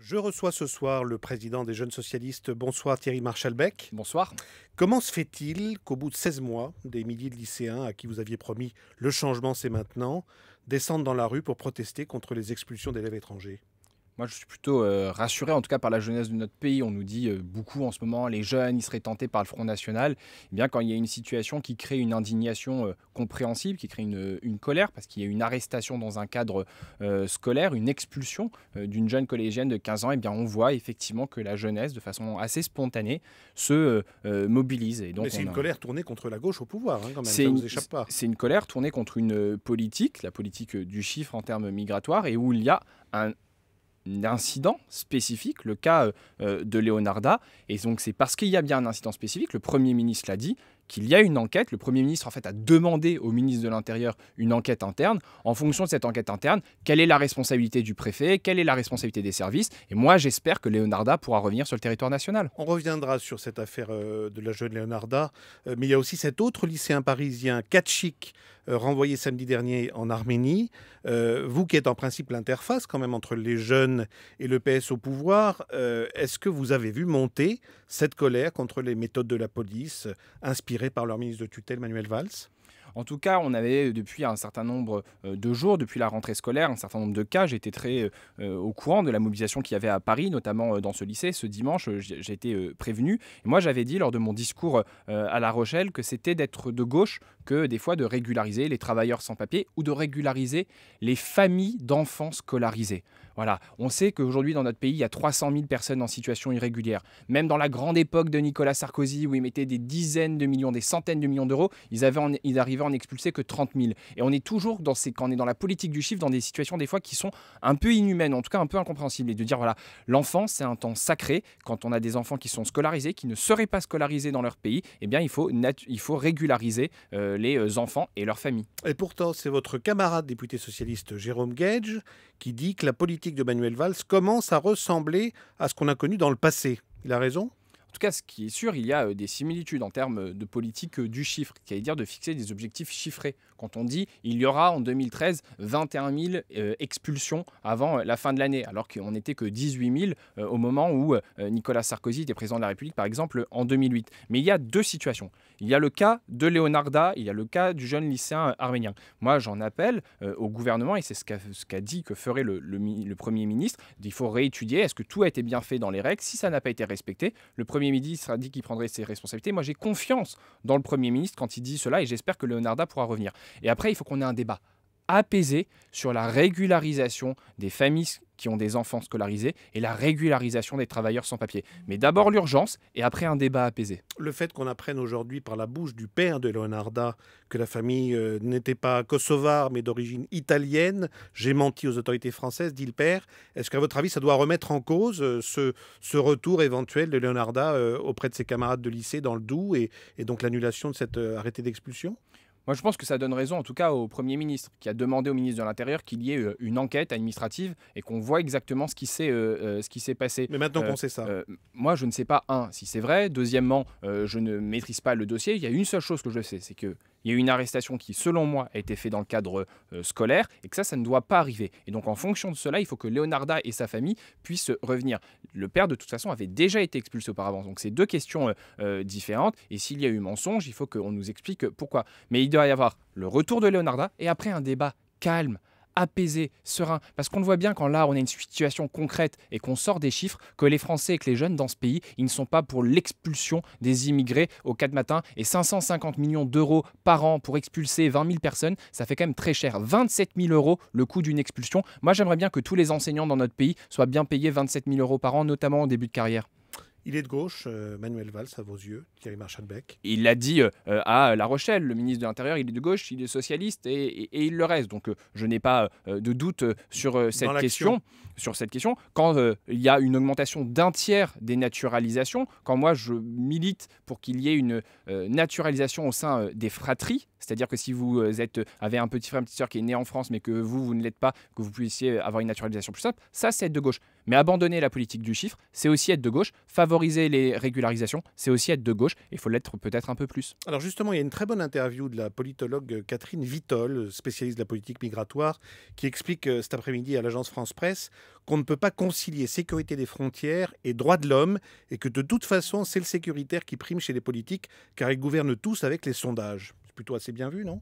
Je reçois ce soir le président des Jeunes Socialistes. Bonsoir Thierry Marchalbeck. Bonsoir. Comment se fait-il qu'au bout de 16 mois, des milliers de lycéens à qui vous aviez promis le changement c'est maintenant descendent dans la rue pour protester contre les expulsions d'élèves étrangers moi, je suis plutôt euh, rassuré, en tout cas par la jeunesse de notre pays. On nous dit euh, beaucoup en ce moment, les jeunes, ils seraient tentés par le Front National. Eh bien, quand il y a une situation qui crée une indignation euh, compréhensible, qui crée une, une colère, parce qu'il y a une arrestation dans un cadre scolaire, une expulsion d'une jeune collégienne de 15 ans, eh bien, on voit effectivement que la jeunesse, de façon assez spontanée, se mobilise. Et donc, Mais c'est une colère tournée contre la gauche au pouvoir, hein, quand même, ça échappe pas. C'est une colère tournée contre une politique, la politique du chiffre en termes migratoires, et où il y a un incident spécifique, le cas euh, euh, de Leonarda. Et donc c'est parce qu'il y a bien un incident spécifique, le Premier ministre l'a dit, qu'il y a une enquête. Le Premier ministre, en fait, a demandé au ministre de l'Intérieur une enquête interne. En fonction de cette enquête interne, quelle est la responsabilité du préfet Quelle est la responsabilité des services Et moi, j'espère que Leonarda pourra revenir sur le territoire national. On reviendra sur cette affaire euh, de la jeune Leonarda, mais il y a aussi cet autre lycéen parisien, Katchik, euh, renvoyé samedi dernier en Arménie. Euh, vous qui êtes en principe l'interface quand même entre les jeunes et le PS au pouvoir, euh, est-ce que vous avez vu monter cette colère contre les méthodes de la police inspirées par leur ministre de tutelle Manuel Valls en tout cas, on avait depuis un certain nombre euh, de jours, depuis la rentrée scolaire, un certain nombre de cas. J'étais très euh, euh, au courant de la mobilisation qu'il y avait à Paris, notamment dans ce lycée. Ce dimanche, j'ai été prévenu. Et moi, j'avais dit lors de mon discours à La Rochelle que c'était d'être de gauche que des fois de régulariser les travailleurs sans papier ou de régulariser les familles d'enfants scolarisés. Voilà, on sait qu'aujourd'hui dans notre pays, il y a 300 000 personnes en situation irrégulière. Même dans la grande époque de Nicolas Sarkozy, où il mettait des dizaines de millions, des centaines de millions d'euros, ils, avaient ils en expulser que 30 000. Et on est toujours, dans ces, quand on est dans la politique du chiffre, dans des situations des fois qui sont un peu inhumaines, en tout cas un peu incompréhensibles. Et de dire, voilà, l'enfant, c'est un temps sacré. Quand on a des enfants qui sont scolarisés, qui ne seraient pas scolarisés dans leur pays, eh bien, il faut, il faut régulariser euh, les euh, enfants et leurs familles. Et pourtant, c'est votre camarade député socialiste Jérôme Gage qui dit que la politique de Manuel Valls commence à ressembler à ce qu'on a connu dans le passé. Il a raison en tout cas, ce qui est sûr, il y a euh, des similitudes en termes euh, de politique euh, du chiffre, qui à dire de fixer des objectifs chiffrés. Quand on dit il y aura en 2013 21 000 expulsions avant la fin de l'année, alors qu'on n'était que 18 000 au moment où Nicolas Sarkozy était président de la République, par exemple, en 2008. Mais il y a deux situations. Il y a le cas de Leonarda, il y a le cas du jeune lycéen arménien. Moi, j'en appelle au gouvernement, et c'est ce qu'a dit que ferait le, Premier ministre, il faut réétudier, est-ce que tout a été bien fait dans les règles Si ça n'a pas été respecté, le Premier Premier ministre a dit qu'il prendrait ses responsabilités. Moi, j'ai confiance dans le Premier ministre quand il dit cela et j'espère que Leonarda pourra revenir. Et après, il faut qu'on ait un débat. Apaisé sur la régularisation des familles qui ont des enfants scolarisés et la régularisation des travailleurs sans papier. Mais d'abord l'urgence et après un débat apaisé. Le fait qu'on apprenne aujourd'hui par la bouche du père de Leonarda que la famille euh, n'était pas kosovare mais d'origine italienne, j'ai menti aux autorités françaises, dit le père. Est-ce qu'à votre avis ça doit remettre en cause euh, ce, ce, retour éventuel de Leonarda euh, auprès de ses camarades de lycée dans le Doubs et, et donc l'annulation de cet arrêté d'expulsion moi, je pense que ça donne raison, en tout cas, au Premier ministre, qui a demandé au ministre de l'Intérieur qu'il y ait euh, une enquête administrative et qu'on voit exactement ce qui s'est euh, euh, passé. Mais maintenant qu'on sait ça. moi, je ne sais pas, un, si c'est vrai. Deuxièmement, je ne maîtrise pas le dossier. Il y a une seule chose que je sais, c'est que il y a eu une arrestation qui, selon moi, a été faite dans le cadre euh, scolaire et que ça, ça ne doit pas arriver. Et donc, en fonction de cela, il faut que Leonarda et sa famille puissent revenir. Le père, de toute façon, avait déjà été expulsé auparavant. Donc, c'est deux questions euh, euh, différentes. Et s'il y a eu mensonge, il faut qu'on nous explique pourquoi. Mais il doit y avoir le retour de Leonarda et après un débat calme apaisé, serein. Parce qu'on le voit bien quand là, on a une situation concrète et qu'on sort des chiffres, que les Français et que les jeunes dans ce pays, ils ne sont pas pour l'expulsion des immigrés au 4 matin. Et 550 millions d'euros par an pour expulser 20 000 personnes, ça fait quand même très cher. 27 000 euros le coût d'une expulsion. Moi, j'aimerais bien que tous les enseignants dans notre pays soient bien payés 27 000 euros par an, notamment au début de carrière. Il est de gauche, euh, Manuel Valls, à vos yeux, Thierry Marchandbeck. Il l'a dit euh, à La Rochelle, le ministre de l'Intérieur, il est de gauche, il est socialiste et, il le reste. Donc euh, je n'ai pas de doute sur cette question. Sur cette question, quand il y a une augmentation d'un tiers des naturalisations, quand moi je milite pour qu'il y ait une naturalisation au sein des fratries, c'est-à-dire que si vous euh, êtes, euh, avez un petit frère, une petite soeur qui est né en France, mais que vous, vous ne l'êtes pas, que vous puissiez avoir une naturalisation plus simple, ça, c'est être de gauche. Mais abandonner la politique du chiffre, c'est aussi être de gauche. Favoriser les régularisations, c'est aussi être de gauche. Il faut l'être peut-être un peu plus. Alors justement, il y a une très bonne interview de la politologue Catherine Vitol, spécialiste de la politique migratoire, qui explique euh, cet après-midi à l'agence France-Presse qu'on ne peut pas concilier sécurité des frontières et droits de l'homme, et que de toute façon, c'est le sécuritaire qui prime chez les politiques, car ils gouvernent tous avec les sondages plutôt assez bien vu, non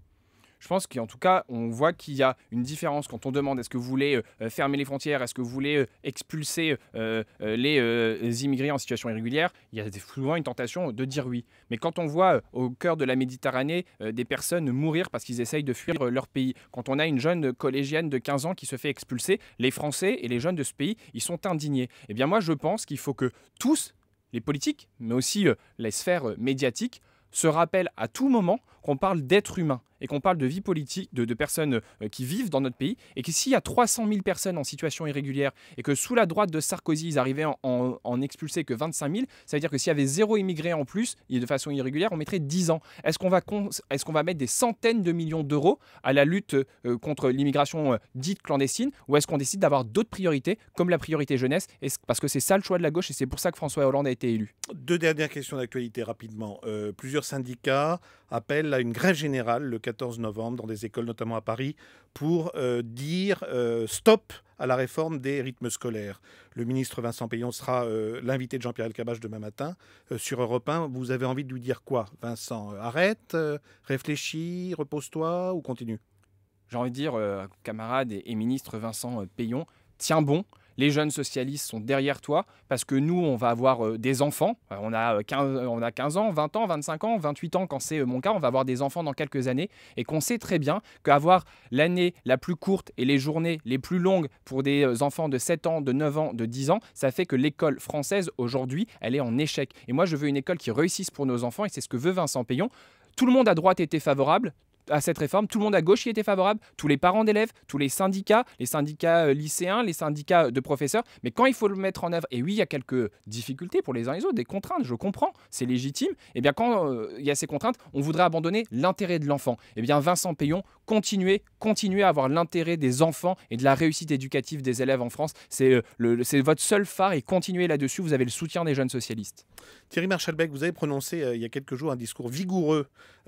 je pense qu'en tout cas, on voit qu'il y a une différence quand on demande est-ce que vous voulez euh, euh, fermer les frontières, est-ce que vous voulez euh, expulser les immigrés en situation irrégulière, il y a souvent une tentation de dire oui. Mais quand on voit au cœur de la Méditerranée des personnes mourir parce qu'ils essayent de fuir leur pays, quand on a une jeune collégienne de 15 ans qui se fait expulser, les Français et les jeunes de ce pays, ils sont indignés. Eh bien moi, je pense qu'il faut que tous, les politiques, mais aussi les sphères médiatiques, se rappelle à tout moment qu'on parle d'être humain qu'on parle de vie politique, de, personnes euh, qui vivent dans notre pays, et que s'il y a 300 000 personnes en situation irrégulière et que sous la droite de Sarkozy, ils arrivaient en, en, expulser que 25 000, ça veut dire que s'il y avait zéro immigré en plus, de façon irrégulière, on mettrait 10 ans. Est-ce qu'on va, mettre des centaines de millions d'euros à la lutte euh, contre l'immigration euh, dite clandestine, ou est-ce qu'on décide d'avoir d'autres priorités, comme la priorité jeunesse, parce que c'est ça le choix de la gauche, et c'est pour ça que François Hollande a été élu Deux dernières questions d'actualité rapidement. plusieurs syndicats appelle à une grève générale le 14 novembre dans des écoles, notamment à Paris, pour euh, dire euh, stop à la réforme des rythmes scolaires. Le ministre Vincent Payon sera euh, l'invité de Jean-Pierre Elkabbach demain matin sur Europe 1. Vous avez envie de lui dire quoi, Vincent Arrête, réfléchis, repose-toi ou continue J'ai envie de dire, camarade et, et, ministre Vincent Payon, tiens bon les jeunes socialistes sont derrière toi, parce que nous, on va avoir euh, des enfants, euh, on a, 15, euh, on a 15 ans, 20 ans, 25 ans, 28 ans, quand c'est mon cas, on va avoir des enfants dans quelques années, et qu'on sait très bien qu'avoir l'année la plus courte et les journées les plus longues pour des enfants de 7 ans, de 9 ans, de 10 ans, ça fait que l'école française, aujourd'hui, elle est en échec. Et moi, je veux une école qui réussisse pour nos enfants, et c'est ce que veut Vincent Payon. Tout le monde à droite était favorable, à cette réforme. Tout le monde à gauche y était favorable, tous les parents d'élèves, tous les syndicats, les syndicats euh, lycéens, les syndicats euh, de professeurs. Mais quand il faut le mettre en œuvre, et oui, il y a quelques difficultés pour les uns et les autres, des contraintes, je comprends, c'est légitime. Et eh bien quand euh, il y a ces contraintes, on voudrait abandonner l'intérêt de l'enfant. Et eh bien Vincent Payon, continuez, continuez à avoir l'intérêt des enfants et de la réussite éducative des élèves en France. C'est votre seul phare et continuez là-dessus. Vous avez le soutien des jeunes socialistes. Thierry Marchalbeck, vous avez prononcé il y a quelques jours un discours vigoureux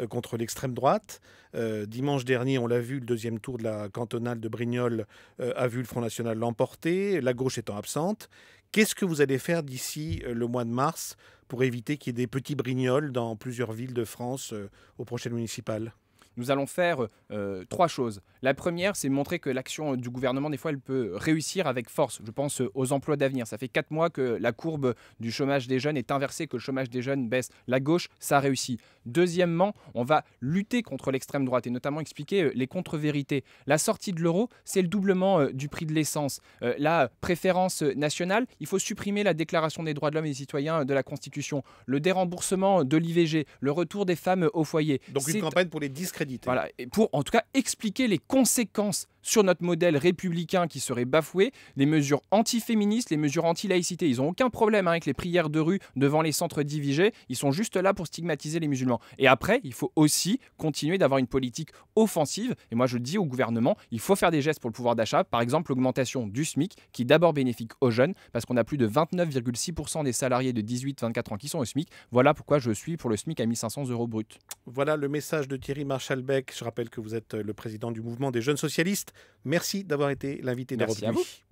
contre l'extrême droite. Euh, dimanche dernier, on l'a vu, le deuxième tour de la cantonale de Brignoles euh, a vu le Front National l'emporter, la gauche étant absente. Qu'est-ce que vous allez faire d'ici euh, le mois de mars pour éviter qu'il y ait des petits Brignoles dans plusieurs villes de France aux prochaines municipal nous allons faire trois choses. La première, c'est montrer que l'action du gouvernement, des fois, elle peut réussir avec force. Je pense aux emplois d'avenir. Ça fait quatre mois que la courbe du chômage des jeunes est inversée, que le chômage des jeunes baisse. La gauche, ça réussit. Deuxièmement, on va lutter contre l'extrême droite et notamment expliquer euh, les contre-vérités. La sortie de l'euro, c'est le doublement euh, du prix de l'essence. Euh, la préférence nationale, il faut supprimer la déclaration des droits de l'homme et des citoyens de la Constitution. Le déremboursement de l'IVG, le retour des femmes au foyer. Donc une campagne pour les discréditer. Voilà, et pour en tout cas expliquer les conséquences sur notre modèle républicain qui serait bafoué, les mesures antiféministes, les mesures anti-laïcité. Ils n'ont aucun problème hein, avec les prières de rue devant les centres divigés. Ils sont juste là pour stigmatiser les musulmans. Et après, il faut aussi continuer d'avoir une politique offensive. Et moi, je dis au gouvernement, il faut faire des gestes pour le pouvoir d'achat. Par exemple, l'augmentation du SMIC, qui d'abord bénéfique aux jeunes, parce qu'on a plus de 29,6% des salariés de 18-24 ans qui sont au SMIC. Voilà pourquoi je suis pour le SMIC à 1500 euros brut. Voilà le message de Thierry Marchalbeck. Je rappelle que vous êtes le président du mouvement des jeunes socialistes. Merci d'avoir été l'invité d'aujourd'hui.